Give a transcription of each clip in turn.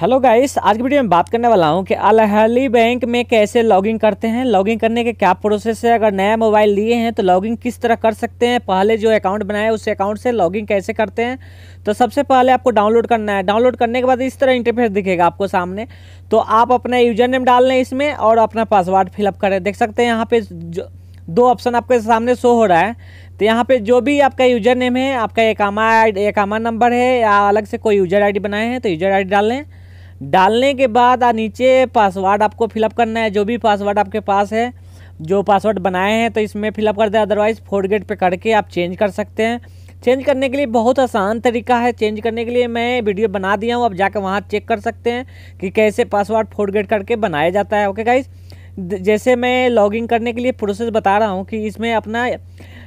hello guys आज की video में बात करने वाला हूं कि अलहली बैंक में कैसे लॉगिंग करते हैं लॉगिंग करने के क्या प्रोसेस है अगर नया मोबाइल लिए हैं तो लॉगिंग किस तरह कर सकते हैं पहले जो अकाउंट बनाया उस अकाउंट से लॉगिंग कैसे करते हैं तो सबसे पहले आपको डाउनलोड करना है डाउनलोड करने के बाद इस तरह इंटरफेस दिखेगा आपको सामने तो आप अपना यूजर नेम डाल लें इसमें और अपना पासवर्ड फिलअप करें देख सकते हैं यहाँ पर जो दो ऑप्शन आपके सामने शो हो रहा है तो यहाँ पे जो भी आपका यूजर नेम है आपका एकामा एकामा नंबर है या अलग से कोई यूजर आईडी बनाए हैं तो यूजर आईडी डाल लें डालने के बाद नीचे पासवर्ड आपको फिलअप करना है जो भी पासवर्ड आपके पास है जो पासवर्ड बनाए हैं तो इसमें फिलअप कर दें अदरवाइज़ फोरगेट पे करके आप चेंज कर सकते हैं चेंज करने के लिए बहुत आसान तरीका है चेंज करने के लिए मैं वीडियो बना दिया हूँ आप जाकर वहाँ चेक कर सकते हैं कि कैसे पासवर्ड फोरगेट करके बनाया जाता है ओके गाइज जैसे मैं लॉगिन करने के लिए प्रोसेस बता रहा हूँ कि इसमें अपना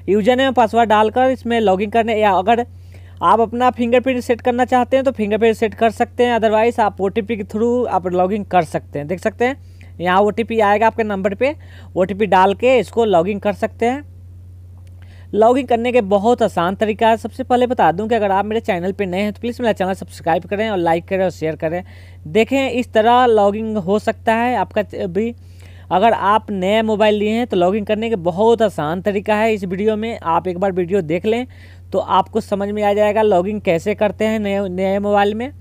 यूजर ने पासवर्ड डालकर इसमें लॉगिन करने या अगर आप अपना फिंगरप्रिंट सेट करना चाहते हैं तो फिंगरप्रिंट सेट कर सकते हैं अदरवाइज आप ओ के थ्रू आप लॉगिन कर सकते हैं देख सकते हैं यहाँ ओ आएगा आपके नंबर पर ओ डाल के इसको लॉगिन कर सकते हैं लॉगिन करने के बहुत आसान तरीका है सबसे पहले बता दूं कि अगर आप मेरे चैनल पे नए हैं तो प्लीज़ मेरा चैनल सब्सक्राइब करें और लाइक करें और शेयर करें देखें इस तरह लॉगिन हो सकता है आपका भी अगर आप नए मोबाइल लिए हैं तो लॉगिन करने के बहुत आसान तरीका है इस वीडियो में आप एक बार वीडियो देख लें तो आपको समझ में आ जाएगा लॉगिन कैसे करते हैं नए नए मोबाइल में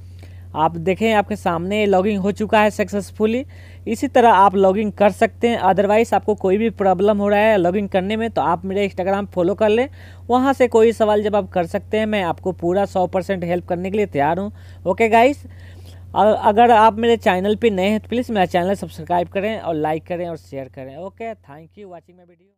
आप देखें आपके सामने लॉगिंग हो चुका है सक्सेसफुली इसी तरह आप लॉगिंग कर सकते हैं अदरवाइज़ आपको कोई भी प्रॉब्लम हो रहा है लॉगिंग करने में तो आप मेरे इंस्टाग्राम फॉलो कर लें वहाँ से कोई सवाल जब आप कर सकते हैं मैं आपको पूरा सौ परसेंट हेल्प करने के लिए तैयार हूँ ओके गाइस और अगर आप मेरे चैनल पे नए हैं तो प्लीज़ मेरा चैनल सब्सक्राइब करें और लाइक करें और शेयर करें okay thank you watching my video